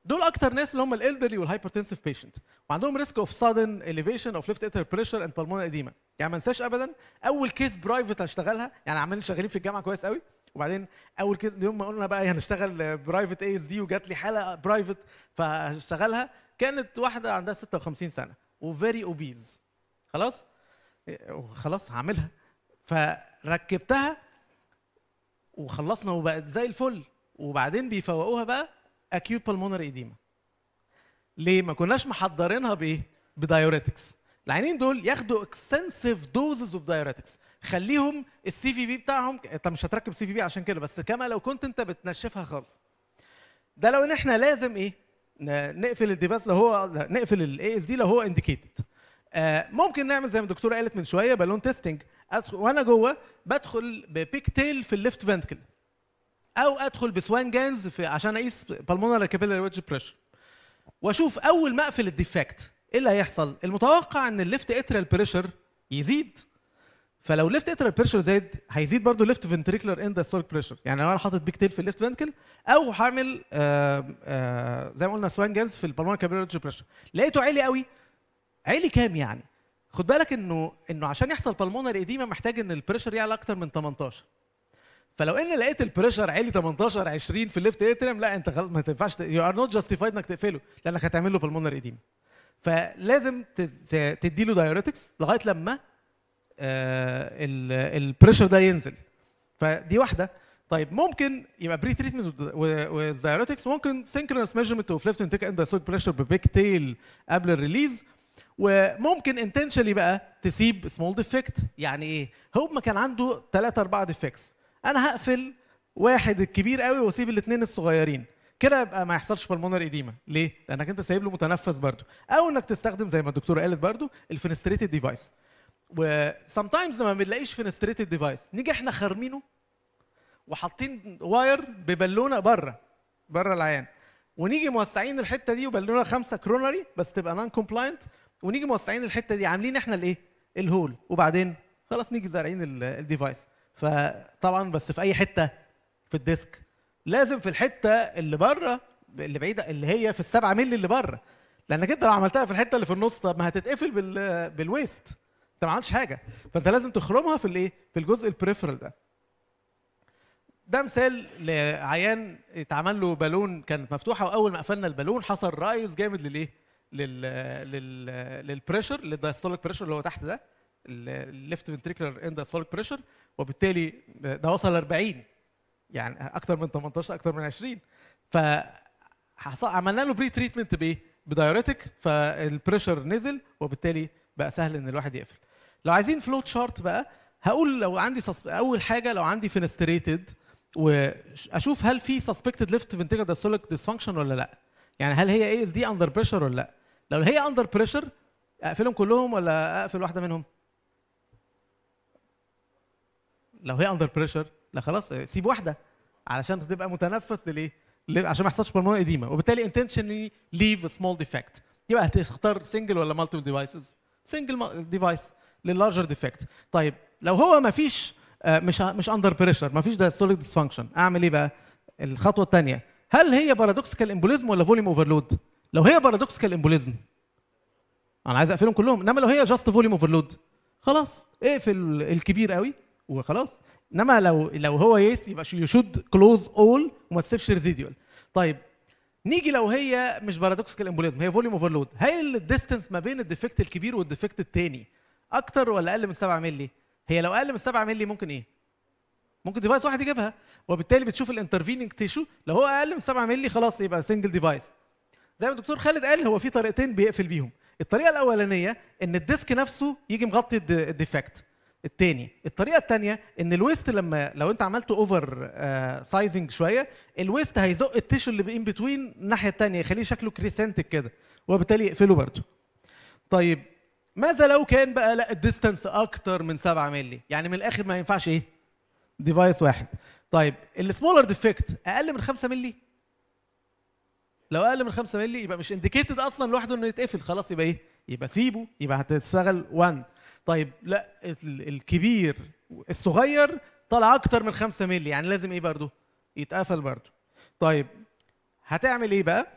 دول اكتر ناس اللي هم الالدرلي والهايبرتنسيف بيشنت وعندهم ريسك اوف سادن اليفيشن اوف ليفت اتر بريشر اند بالمونا اديما يعني ما انساش ابدا اول كيس برايفت هشتغلها يعني عمالين شغالين في الجامعه كويس قوي وبعدين اول كيس يوم ما قلنا بقى هنشتغل برايفت اي اس دي وجات لي حاله برايفت فهشتغلها كانت واحده عندها 56 سنه وفيري اوبيز خلاص إيه، خلاص هعملها فركبتها وخلصنا وبقت زي الفل وبعدين بيفوقوها بقى اكيوت بالمونر ايديما ليه ما كناش محضرينها بايه بدايوريتكس العينين دول ياخدوا اكستنسيف دوزز اوف دايوريتكس خليهم السي في بي بتاعهم انت مش هتركب سي في بي عشان كده بس كما لو كنت انت بتنشفها خالص ده لو ان احنا لازم ايه نقفل الديفايس لو هو نقفل الاي اس دي لو هو انديكيتد آه، ممكن نعمل زي ما الدكتوره قالت من شويه بالون تيستنج ادخل وانا جوه بدخل ببيك تيل في الليفت فنتكل او ادخل بسوان جانز في عشان اقيس بالمونر كابيلاري ويدج بريشر واشوف اول ما اقفل الديفكت ايه اللي هيحصل المتوقع ان الليفت اترال بريشر يزيد فلو ليفت اترال بريشر زاد هيزيد برضو ليفت فنتريكلر اند ستورك بريشر يعني لو انا حاطط بيك تيل في الليفت فنتكل او هعمل آه، آه، زي ما قلنا سوان جاز في البلمونر كابيلاري بريشر لقيته عالي قوي عالي كام يعني خد بالك انه انه عشان يحصل بالمونري ايديما محتاج ان البريشر يعلى اكتر من 18 فلو ان لقيت البريشر عالي 18 20 في الليفت اتريم لا انت خلاص ما تنفعش يو ار نوت جاستيفايد انك تقفله لانك هتعمل له بالمونري ايديما فلازم تدي له دايوريتكس لغايه لما آه، البريشر ده ينزل فدي واحده طيب ممكن يبقى بري تريتمنت والدايريتكس ممكن سينكرونس ميجرمنت اوف ليفت انتيك سوك بريشر ببيك تيل قبل الريليز وممكن انتنشالي بقى تسيب سمول ديفكت يعني ايه؟ هو ما كان عنده 3 4 ديفكتس انا هقفل واحد الكبير قوي واسيب الاثنين الصغيرين كده يبقى ما يحصلش بالمونر قديمه ليه؟ لانك انت سايب له متنفس برده او انك تستخدم زي ما الدكتوره قالت برده الفينستريتد ديفايس وسمتايمز ما بنلاقيش فينستريتد ديفايس نيجي احنا خارمينه وحاطين واير ببالونه بره بره العيان ونيجي موسعين الحته دي وبالونه خمسه كرونري بس تبقى نون كومبلاينت ونيجي موسعين الحته دي عاملين احنا الايه؟ الهول وبعدين خلاص نيجي زارعين الديفايس فطبعا بس في اي حته في الديسك لازم في الحته اللي بره اللي بعيده اللي هي في السبعة مللي اللي بره لانك انت لو عملتها في الحته اللي في النص طب ما هتتقفل بالويست انت ما عملتش حاجه فانت لازم تخرمها في الايه في الجزء البريفرال ده ده مثال لعيان اتعمل له بالون كانت مفتوحه واول ما قفلنا البالون حصل رايز جامد للايه لل لل للبريشر للدايستوليك بريشر اللي هو تحت ده الليفت فنتريكولار دايستوليك بريشر وبالتالي ده وصل 40 يعني اكتر من 18 اكتر من 20 ف عملنا له بري تريتمنت بايه؟ بدايوريتك فالبريشر نزل وبالتالي بقى سهل ان الواحد يقفل لو عايزين فلو شارت بقى هقول لو عندي اول حاجه لو عندي فينستريتد واشوف هل في سسبكتد ليفت فنتيجر داستوليك ديسفانكشن ولا لا يعني هل هي اي اس دي اندر بريشر ولا لا لو هي اندر بريشر اقفلهم كلهم ولا اقفل واحده منهم لو هي اندر بريشر لا خلاص سيب واحده علشان تبقى متنفس للايه عشان ما يحصلش برمونه قديمه وبالتالي انتشنلي ليف سمول ديفكت يبقى هتختار سنجل ولا مالتيبل ديفايسز سنجل ديفايس للارجر ديفكت طيب لو هو ما فيش آه، مش مش اندر بريشر ما فيش دايستوليك ديسفانكشن اعمل ايه بقى الخطوه الثانيه هل هي بارادوكسيكال امبوليزم ولا فوليوم اوفرلود لو هي بارادوكسيكال امبوليزم انا عايز اقفلهم كلهم انما لو هي جاست فوليوم اوفرلود خلاص اقفل إيه الكبير قوي وخلاص انما لو لو هو يس يبقى يو شود كلوز اول وما تسيبش ريزيديوال طيب نيجي لو هي مش بارادوكسيكال امبوليزم هي فوليوم اوفرلود هل الديستنس ما بين الديفكت الكبير والديفكت الثاني اكتر ولا اقل من 7 مللي هي لو اقل من 7 مللي ممكن ايه ممكن ديفايس واحد يجيبها وبالتالي بتشوف الانترفيننج تيشو لو هو اقل من 7 مللي خلاص يبقى سنجل ديفايس زي ما الدكتور خالد قال هو في طريقتين بيقفل بيهم الطريقه الاولانيه ان الديسك نفسه يجي مغطي الديفكت التاني الطريقه الثانيه ان الويست لما لو انت عملته اوفر آه، سايزنج شويه الويست هيزق التيشو اللي ان بتوين الناحيه الثانيه يخليه شكله كريسنتك كده وبالتالي يقفله برده طيب ماذا لو كان بقى لا الديستنس اكتر من 7 مللي يعني من الاخر ما ينفعش ايه ديفايس واحد طيب السمولر ديفكت اقل من 5 مللي لو اقل من 5 مللي يبقى مش انديكيتد اصلا لوحده انه يتقفل خلاص يبقى ايه يبقى سيبه يبقى هتشتغل 1 طيب لا الكبير الصغير طالع اكتر من 5 مللي يعني لازم ايه برضه يتقفل برضه طيب هتعمل ايه بقى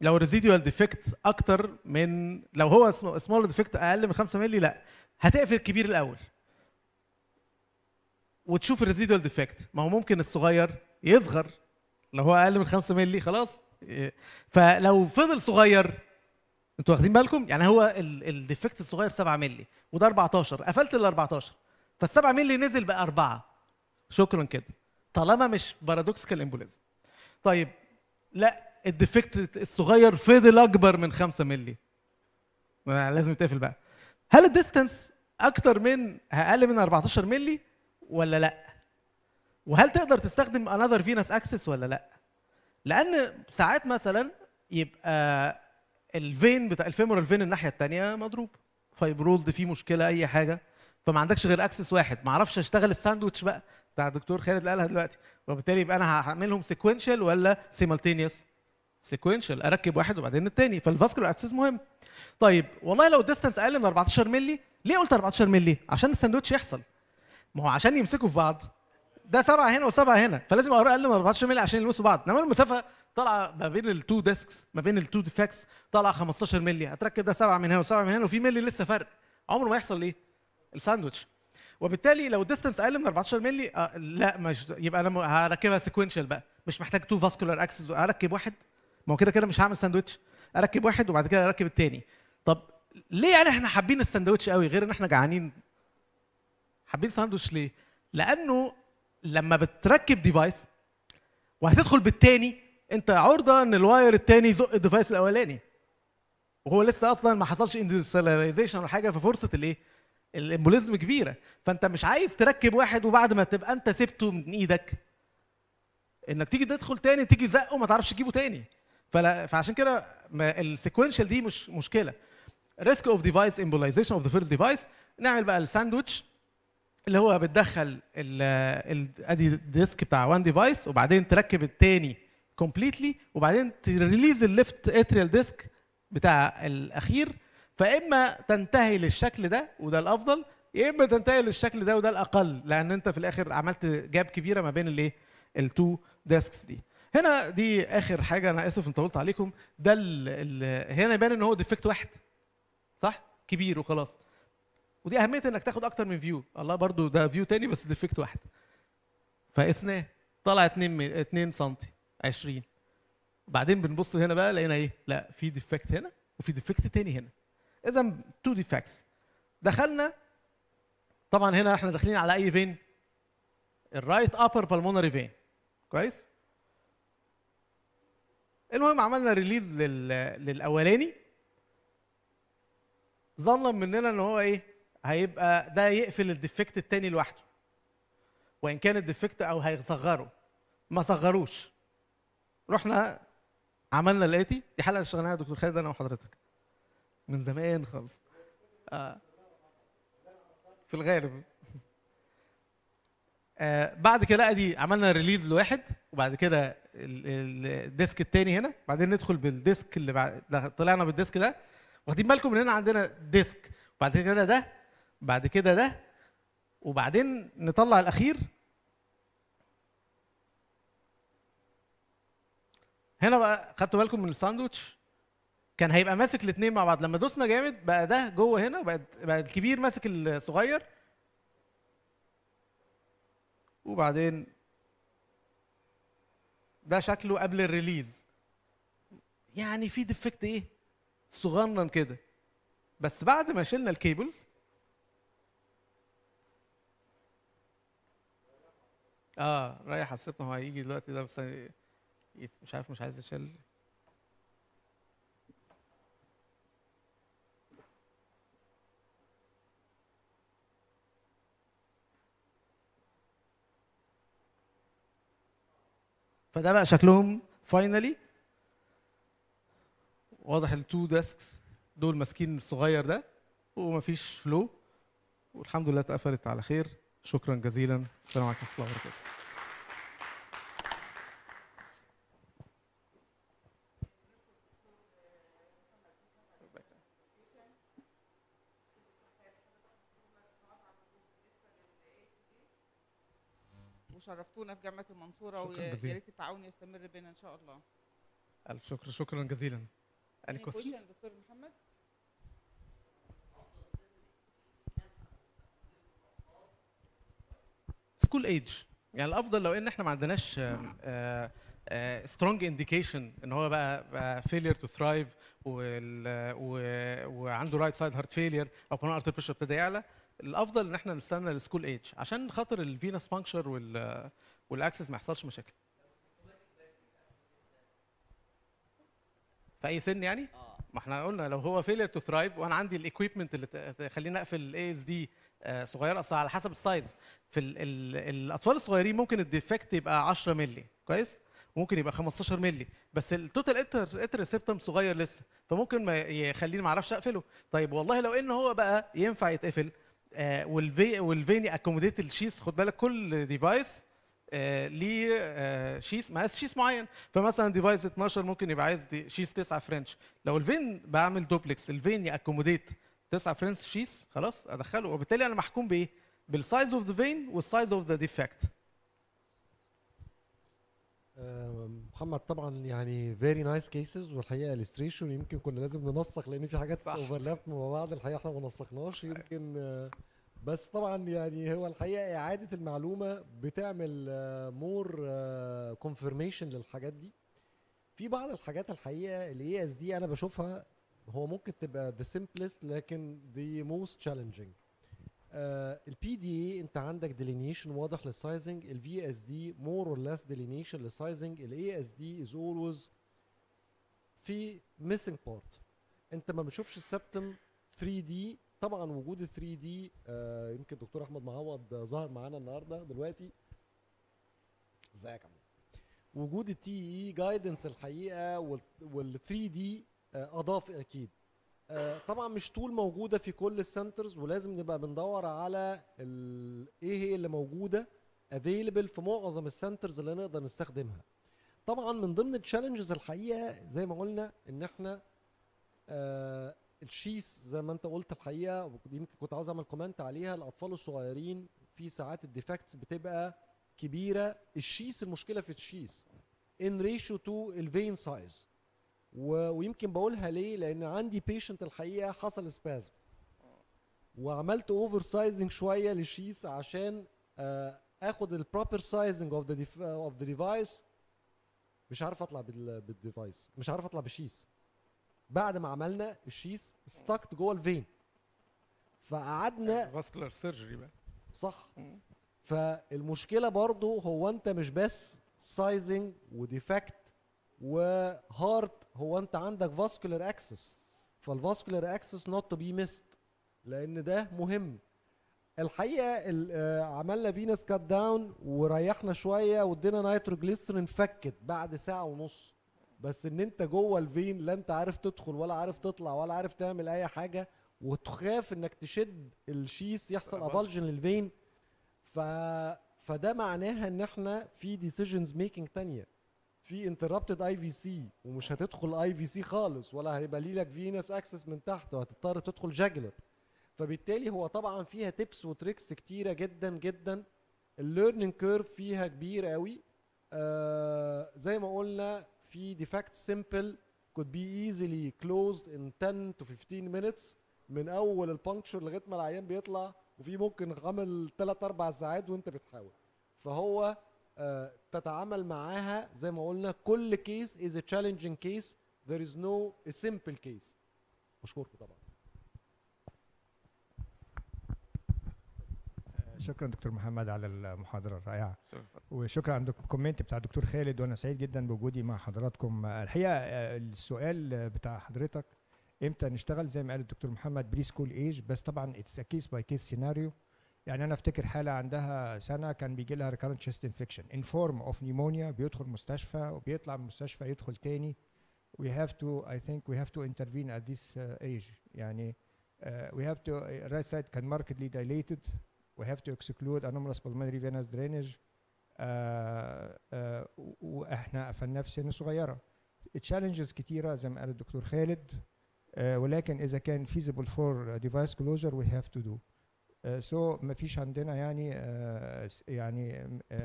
لو الريزيديوال ديفكت اكتر من لو هو سمول ديفكت اقل من 5 مللي لا هتقفل الكبير الاول وتشوف الريزيديوال ديفكت ما هو ممكن الصغير يصغر لو هو اقل من 5 مللي خلاص فلو فضل صغير انتوا واخدين بالكم يعني هو الديفكت الصغير 7 مللي وده 14 قفلت ال 14 فال 7 مللي نزل بقى 4 شكرا كده طالما مش بارادوكسيكال امبوليزم طيب لا الديفكت الصغير فضل اكبر من 5 مللي لازم يتقفل بقى هل الديستنس اكتر من اقل من 14 مللي ولا لا وهل تقدر تستخدم انذر فينس اكسس ولا لا لان ساعات مثلا يبقى الفين بتاع الفيمورال فين الناحيه الثانيه مضروب دي فيه مشكله اي حاجه فما عندكش غير اكسس واحد ما اعرفش اشتغل الساندوتش بقى بتاع الدكتور خالد قالها دلوقتي وبالتالي يبقى انا هعملهم سيكونشال ولا سيمالتينيوس سيكوينشال اركب واحد وبعدين الثاني فالفاسكولار اكسس مهم طيب والله لو الديستنس اقل من 14 مللي ليه قلت 14 مللي عشان الساندوتش يحصل ما هو عشان يمسكوا في بعض ده سبعه هنا وسبعه هنا فلازم اقرا اقل من 14 مللي عشان يلمسوا بعض انما المسافه طالعه ما بين التو ديسكس ما بين التو ديفكس طالعه 15 مللي هتركب ده سبعه من هنا وسبعه من هنا وفي مللي لسه فرق عمره ما يحصل ايه؟ الساندوتش وبالتالي لو الديستنس اقل من 14 مللي آه لا مش يبقى انا هركبها سيكوينشال بقى مش محتاج تو فاسكولار اكسس هركب واحد ما هو كده كده مش هعمل ساندوتش اركب واحد وبعد كده اركب الثاني طب ليه يعني احنا حابين الساندوتش قوي غير ان احنا جعانين حابين ساندوتش ليه لانه لما بتركب ديفايس وهتدخل بالتاني انت عرضه ان الواير التاني يزق الديفايس الاولاني وهو لسه اصلا ما حصلش اندستريزيشن ولا حاجه ففرصه الايه الامبوليزم كبيره فانت مش عايز تركب واحد وبعد ما تبقى انت سبته من ايدك انك تيجي تدخل تاني تيجي زقه ما تعرفش تجيبه تاني فعشان كده السيكونشال دي مش مشكله ريسك اوف ديفايس امبولايزيشن اوف ذا فيرست ديفايس نعمل بقى الساندوتش اللي هو بتدخل ادي الديسك بتاع وان ديفايس وبعدين تركب الثاني كومبليتلي وبعدين تريليز الليفت اتريال ديسك بتاع الاخير فاما تنتهي للشكل ده وده الافضل يا اما تنتهي للشكل ده وده الاقل لان انت في الاخر عملت جاب كبيره ما بين الايه التو ديسكس دي هنا دي اخر حاجه انا اسف ان طولت عليكم ده الـ الـ هنا يبان ان هو ديفكت واحد صح كبير وخلاص ودي اهميه انك تاخد اكتر من فيو الله برضو ده فيو تاني بس ديفكت واحد فقسناه طلع 2 2 سم 20 بعدين بنبص هنا بقى لقينا ايه لا في ديفكت هنا وفي ديفكت تاني هنا اذا تو ديفكتس دخلنا طبعا هنا احنا داخلين على اي فين الرايت ابر بالمونري فين كويس المهم عملنا ريليز لل... للاولاني ظنا مننا ان هو ايه هيبقى ده يقفل الديفكت الثاني لوحده وان كان الديفكت او هيصغره ما صغروش رحنا عملنا الاتي دي حلقه اشتغلناها دكتور خالد انا وحضرتك من زمان خالص آه. في الغالب آه، بعد كده لا دي عملنا ريليز لواحد وبعد كده الديسك الثاني هنا بعدين ندخل بالديسك اللي بعد طلعنا بالديسك ده واخدين بالكم ان هنا عندنا ديسك وبعد كده ده بعد كده ده وبعدين نطلع الاخير هنا بقى خدتوا بالكم من الساندوتش كان هيبقى ماسك الاثنين مع بعض لما دوسنا جامد بقى ده جوه هنا وبقى بقى الكبير ماسك الصغير وبعدين ده شكله قبل الريليز يعني في ديفكت ايه صغنن كده بس بعد ما شلنا الكيبلز اه رايح حسيت انه هيجي دلوقتي ده بس مش عارف مش عايز يشيل فده بقى شكلهم فاينلي واضح التو ديسكس دول ماسكين الصغير ده ومفيش فلو والحمد لله اتقفلت على خير شكرا جزيلا السلام عليكم ورحمه الله وبركاته شرفتونا في جامعه المنصوره ويا ريت التعاون يستمر بينا ان شاء الله الف شكر شكرا جزيلا اني كويشن دكتور محمد سكول ايج يعني الافضل لو ان احنا ما عندناش سترونج انديكيشن آه، آه، ان هو بقى فيلير تو ثرايف وعنده رايت سايد هارت فيلير او بلان ارتيفيشال ابتدى يعلى الافضل ان احنا نستنى السكول ايج عشان خاطر الفينس بانكشر وال والاكسس ما يحصلش مشاكل في اي سن يعني آه. ما احنا قلنا لو هو فيلير تو ثرايف وانا عندي الايكويبمنت اللي تخليني اقفل الاي اس آه، دي صغير اصل على حسب السايز في الـ الـ الاطفال الصغيرين ممكن الديفكت يبقى 10 مللي كويس ممكن يبقى 15 مللي بس التوتال اتر سيبتم صغير لسه فممكن ما يخليني ما اعرفش اقفله طيب والله لو ان هو بقى ينفع يتقفل آه، والفي والفيني اكوموديت الشيس خد بالك كل ديفايس آه، ليه آه، شيس مقاس شيس معين فمثلا ديفايس 12 ممكن يبقى عايز شيس 9 فرنش لو الفين بعمل دوبلكس الفين ياكوموديت 9 فرنش شيس خلاص ادخله وبالتالي انا محكوم بايه؟ بالسايز اوف ذا فين والسايز اوف ذا ديفكت محمد طبعا يعني فيري نايس كيسز والحقيقه الستريشن يمكن كنا لازم ننسق لان في حاجات اوفرلاب مع بعض الحقيقه احنا ما نسقناش أيوة. يمكن بس طبعا يعني هو الحقيقه اعاده المعلومه بتعمل مور آه، كونفرميشن آه، للحاجات دي في بعض الحاجات الحقيقه الاي اس دي انا بشوفها هو ممكن تبقى ذا سمبلست لكن ذا موست تشالنجينج البي دي اي انت عندك ديلينيشن واضح للسايزنج الفي اس دي مور اور ليس ديلينيشن للسايزنج الاي اس دي از اولويز في ميسنج بارت انت ما بتشوفش السبتم 3 دي طبعا وجود ال 3 دي آه يمكن دكتور احمد معوض ظهر معانا النهارده دلوقتي ازيك يا وجود التي اي جايدنس الحقيقه وال 3 دي آه، اضاف اكيد آه، طبعا مش طول موجوده في كل السنترز ولازم نبقى بندور على ايه هي اللي موجوده افيلبل في معظم السنترز اللي نقدر نستخدمها طبعا من ضمن التشالنجز الحقيقه زي ما قلنا ان احنا آه الشيس زي ما انت قلت الحقيقه يمكن كنت عاوز اعمل كومنت عليها الاطفال الصغيرين في ساعات الديفكتس بتبقى كبيره الشيس المشكله في الشيس ان ريشيو تو الفين سايز و... ويمكن بقولها ليه لان عندي بيشنت الحقيقه حصل سبازم وعملت اوفر سايزنج شويه للشيس عشان آه، اخد البروبر سايزنج اوف ذا اوف ذا ديفايس مش عارف اطلع بال... بالديفايس مش عارف اطلع بالشيس بعد ما عملنا الشيس استكت جوه الفين فقعدنا فاسكولار سيرجري يعني بقى صح فالمشكله برضو هو انت مش بس سايزنج وديفكت وهارت هو انت عندك فاسكولار اكسس فالفاسكولار اكسس نوت تو بي ميست لان ده مهم الحقيقه آه، عملنا فينس كات داون وريحنا شويه وادينا نيتروجليسرين فكت بعد ساعه ونص بس ان انت جوه الفين لا انت عارف تدخل ولا عارف تطلع ولا عارف تعمل اي حاجه وتخاف انك تشد الشيس يحصل ابلجن للفين ف فده معناها ان احنا في ديسيجنز ميكنج تانيه في انتربتد اي في سي ومش هتدخل اي في سي خالص ولا هيبقى ليلك فينس اكسس من تحت وهتضطر تدخل جاجلر فبالتالي هو طبعا فيها تيبس وتريكس كتيره جدا جدا الليرنينج كيرف فيها كبير قوي آه زي ما قلنا في ديفاكت سيمبل كود بي ايزلي كلوزد ان 10 تو 15 مينتس من اول البنكشر لغايه ما العيان بيطلع وفي ممكن عمل 3 4 ساعات وانت بتحاول فهو آه، تتعامل معاها زي ما قلنا كل كيس از تشالنجينج كيس ذير از نو سمبل كيس مشكورك طبعا آه، شكرا دكتور محمد على المحاضره الرائعه وشكرا عند الكومنت بتاع الدكتور خالد وانا سعيد جدا بوجودي مع حضراتكم آه، الحقيقه السؤال بتاع حضرتك امتى نشتغل زي ما قال الدكتور محمد بري سكول ايج بس طبعا اتس كيس باي كيس سيناريو يعني انا افتكر حاله عندها سنه كان بيجي لها ريكارنت شيست انفكشن ان فورم اوف نيمونيا بيدخل مستشفى وبيطلع من المستشفى يدخل تاني we have to I think we have to intervene at this uh, age يعني uh, we have to uh, right side can markedly dilated we have to exclude anomalous pulmonary venous drainage uh, uh, واحنا قفلناه في سن صغيره تشالنجز كتيره زي ما قال الدكتور خالد uh, ولكن اذا كان feasible for device closure we have to do سو آه، uh, so مفيش عندنا يعني uh, يعني uh,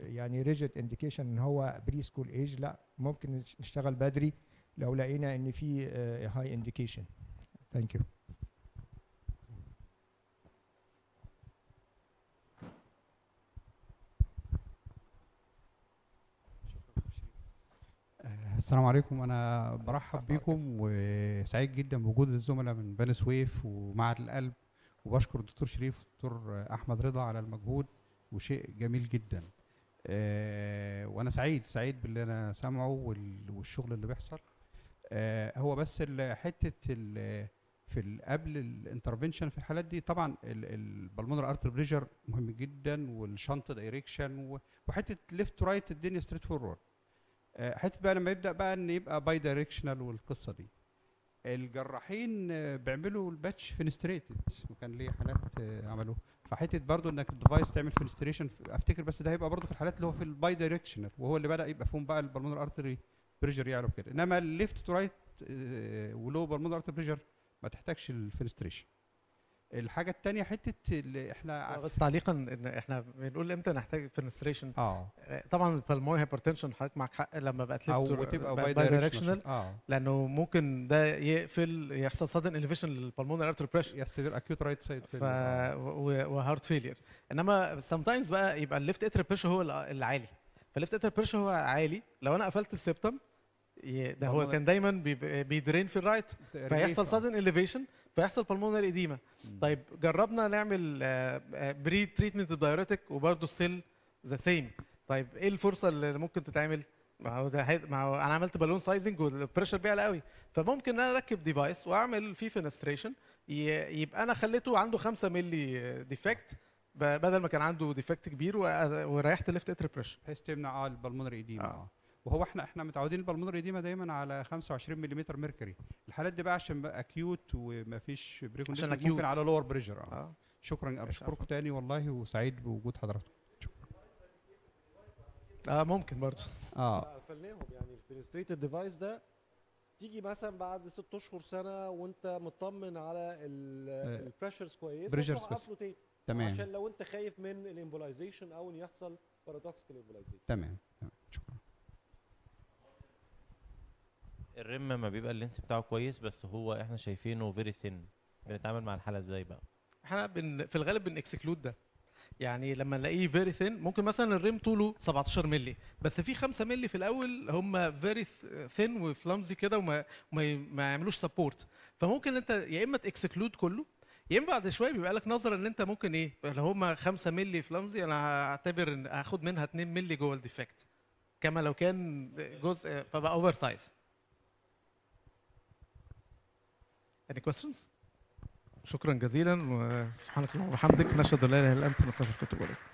يعني ريجيد انديكيشن ان هو بري سكول ايج لا ممكن نشتغل بدري لو لقينا ان في هاي انديكيشن ثانك يو السلام عليكم انا برحب بيكم وسعيد جدا بوجود الزملاء من بني سويف ومعهد القلب وبشكر الدكتور شريف والدكتور احمد رضا على المجهود وشيء جميل جدا آه وانا سعيد سعيد باللي انا سامعه والشغل اللي بيحصل آه هو بس حته في قبل الانترفنشن في الحالات دي طبعا البلمونر ارتر بريجر مهم جدا والشنط دايركشن وحته ليفت رايت الدنيا ستريت فورورد آه، حته بقى لما يبدا بقى ان يبقى باي دايركشنال والقصه دي الجراحين بيعملوا الباتش فينستريتد وكان ليه حالات عملوه فحته برضو انك الديفايس تعمل فينستريشن افتكر بس ده هيبقى برضو في الحالات اللي هو في الباي دايركشنال وهو اللي بدا يبقى فيهم بقى البلمونر ارتري بريجر يعلو يعني كده انما الليفت تو رايت ولو بلمونر ارتري بريشر ما تحتاجش الفينستريشن الحاجه الثانيه حته اللي احنا آه، بس تعليقا ان احنا بنقول امتى نحتاج فينستريشن آه. اه طبعا البلموي هايبرتنشن حضرتك معاك حق لما بقت او تبقى باي دايركشنال اه لانه ممكن ده يقفل يحصل صدن الفيشن للبلمونري ارتر بريشر سيفير اكيوت رايت سايد فيلير وهارت فيلير انما سام تايمز بقى يبقى الليفت اتر بريشر هو العالي فالليفت اتر بريشر هو عالي لو انا قفلت السبتم ده هو كان دايما بيدرين في الرايت فيحصل صدن اليفيشن فيحصل بالمونر اديما طيب جربنا نعمل بري تريتمنت بايوريتك وبرده السيل ذا سيم طيب ايه الفرصه اللي ممكن تتعمل ما هو ما هو انا عملت بالون سايزنج والبريشر بيعلى قوي فممكن ان انا اركب ديفايس واعمل فيه فينستريشن يبقى انا خليته عنده 5 مللي ديفكت بدل ما كان عنده ديفكت كبير وريحت ليفت اتر بريشر بحيث تمنع اه البلمونري اه وهو احنا احنا متعودين البلمونر ديما دايما على 25 ملم ميركوري الحالات دي بقى عشان بقى اكيوت ومفيش بريكون عشان ممكن أكيوت. على لور بريشر آه. اه, شكرا بشكركم تاني والله وسعيد بوجود حضراتكم اه ممكن برضه اه قفلناهم يعني البنستريتد ديفايس ده تيجي مثلا بعد ست اشهر سنه وانت مطمن على البريشرز كويس بريشرز كويس تمام عشان لو انت خايف من الامبولايزيشن او ان يحصل بارادوكسيكال امبولايزيشن تمام الرم ما بيبقى اللينس بتاعه كويس بس هو احنا شايفينه فيري سن بنتعامل مع الحاله ازاي بقى احنا بن... في الغالب بنكسكلود ده يعني لما نلاقيه فيري ثين ممكن مثلا الريم طوله 17 مللي بس في 5 مللي في الاول هم فيري ثين وفلامزي كده وما ما, ما يعملوش سبورت فممكن انت يا اما تكسكلود كله يا اما بعد شويه بيبقى لك نظره ان انت ممكن ايه لو هم 5 مللي فلامزي انا هعتبر ان هاخد منها 2 مللي جوه الديفكت كما لو كان جزء فبقى اوفر سايز Any questions? شكرا جزيلا وسبحانك اللهم وبحمدك نشهد ان لا اله الا انت نستغفرك ونتوب اليك